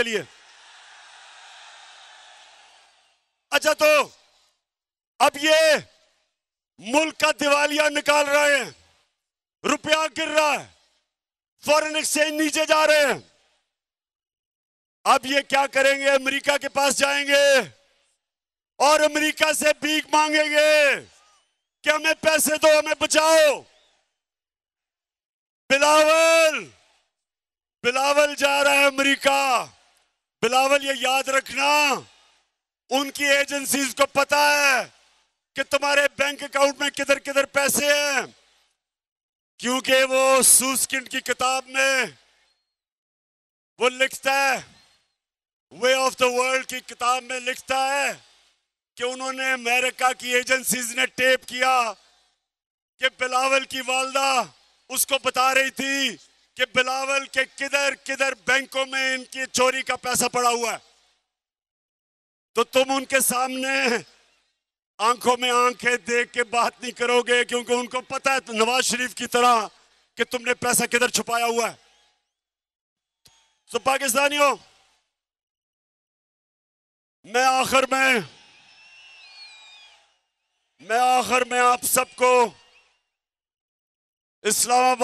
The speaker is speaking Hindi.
चलिए अच्छा तो अब ये मुल्क का दिवालिया निकाल रहे हैं रुपया गिर रहा है फॉरेन एक्सचेंज नीचे जा रहे हैं अब ये क्या करेंगे अमेरिका के पास जाएंगे और अमेरिका से भीख मांगेंगे कि हमें पैसे दो हमें बचाओ बिलावल बिलावल जा रहा है अमेरिका बिलावल ये याद रखना उनकी एजेंसीज को पता है कि तुम्हारे बैंक अकाउंट में किधर किधर पैसे हैं क्योंकि वो सूसकिंड की किताब में वो लिखता है वे ऑफ द वर्ल्ड की किताब में लिखता है कि उन्होंने अमेरिका की एजेंसीज ने टेप किया कि बिलावल की वालदा उसको बता रही थी कि बिलावल के किधर किधर बैंकों में इनकी चोरी का पैसा पड़ा हुआ है तो तुम उनके सामने आंखों में आंखें देख के बात नहीं करोगे क्योंकि उनको पता है तो नवाज शरीफ की तरह कि तुमने पैसा किधर छुपाया हुआ है तो पाकिस्तानियों मैं आखिर में मैं आखिर में आप सबको इस्लामाबाद